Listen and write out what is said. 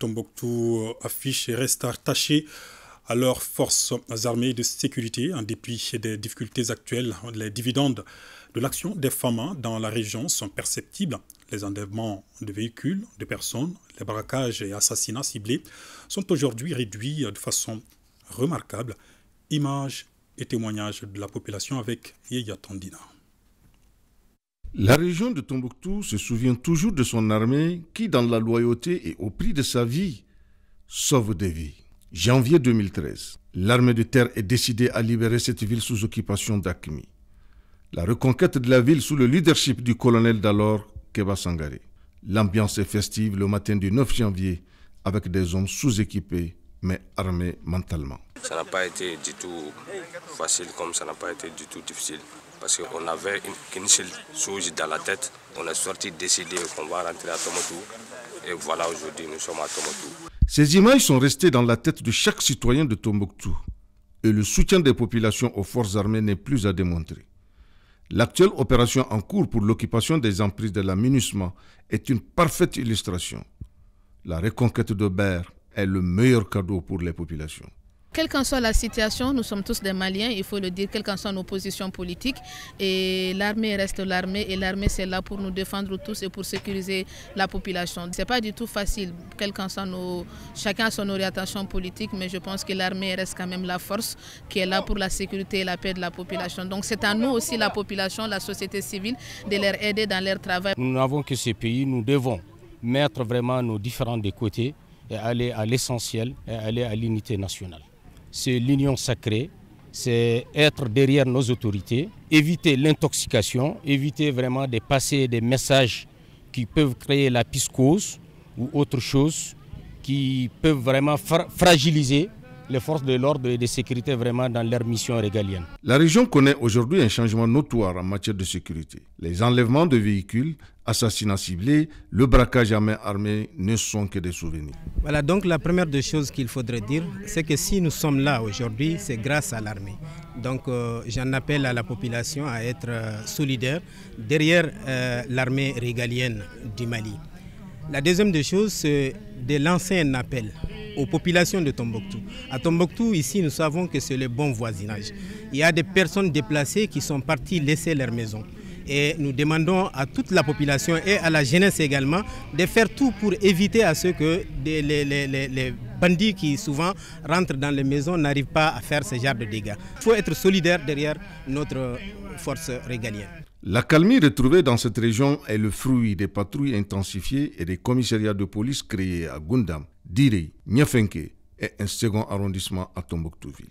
Tombouctou euh, affiche et reste attaché à leurs forces armées de sécurité en dépit des difficultés actuelles. Les dividendes de l'action des femmes dans la région sont perceptibles. Les enlèvements de véhicules, de personnes, les braquages et assassinats ciblés sont aujourd'hui réduits de façon remarquable. Images et témoignages de la population avec Yeya la région de Tombouctou se souvient toujours de son armée qui, dans la loyauté et au prix de sa vie, sauve des vies. Janvier 2013, l'armée de terre est décidée à libérer cette ville sous occupation d'Akmi. La reconquête de la ville sous le leadership du colonel d'alors, Keba Sangaré. L'ambiance est festive le matin du 9 janvier avec des hommes sous-équipés mais armés mentalement. Ça n'a pas été du tout facile comme ça n'a pas été du tout difficile parce qu'on avait une seule chose dans la tête. On est sorti décidé qu'on va rentrer à Tombouctou Et voilà, aujourd'hui, nous sommes à Tombouctou. Ces images sont restées dans la tête de chaque citoyen de Tombouctou. Et le soutien des populations aux forces armées n'est plus à démontrer. L'actuelle opération en cours pour l'occupation des emprises de la MINUSMA est une parfaite illustration. La reconquête de Ber est le meilleur cadeau pour les populations. Quelle qu'en soit la situation, nous sommes tous des Maliens, il faut le dire, quelles qu'en soit nos positions politiques. Et l'armée reste l'armée et l'armée c'est là pour nous défendre tous et pour sécuriser la population. Ce n'est pas du tout facile, quel qu'en soit Chacun a son orientation politique, mais je pense que l'armée reste quand même la force qui est là pour la sécurité et la paix de la population. Donc c'est à nous aussi, la population, la société civile, de leur aider dans leur travail. Nous n'avons que ces pays, nous devons mettre vraiment nos différents de côté et aller à l'essentiel et aller à l'unité nationale c'est l'union sacrée, c'est être derrière nos autorités, éviter l'intoxication, éviter vraiment de passer des messages qui peuvent créer la piscose ou autre chose qui peuvent vraiment fragiliser les forces de l'ordre et de sécurité vraiment dans leur mission régalienne. La région connaît aujourd'hui un changement notoire en matière de sécurité. Les enlèvements de véhicules, assassinats ciblés, le braquage à main armée ne sont que des souvenirs. Voilà donc la première des choses qu'il faudrait dire, c'est que si nous sommes là aujourd'hui, c'est grâce à l'armée. Donc euh, j'en appelle à la population à être euh, solidaire derrière euh, l'armée régalienne du Mali. La deuxième des choses, c'est de lancer un appel aux populations de Tombouctou. À Tombouctou, ici, nous savons que c'est le bon voisinage. Il y a des personnes déplacées qui sont parties laisser leur maison. Et nous demandons à toute la population et à la jeunesse également de faire tout pour éviter à ce que les, les bandits qui souvent rentrent dans les maisons n'arrivent pas à faire ce genre de dégâts. Il faut être solidaire derrière notre force régalienne. La calmie retrouvée dans cette région est le fruit des patrouilles intensifiées et des commissariats de police créés à Gundam. Diré, Niafenke est un second arrondissement à Tombouctouville.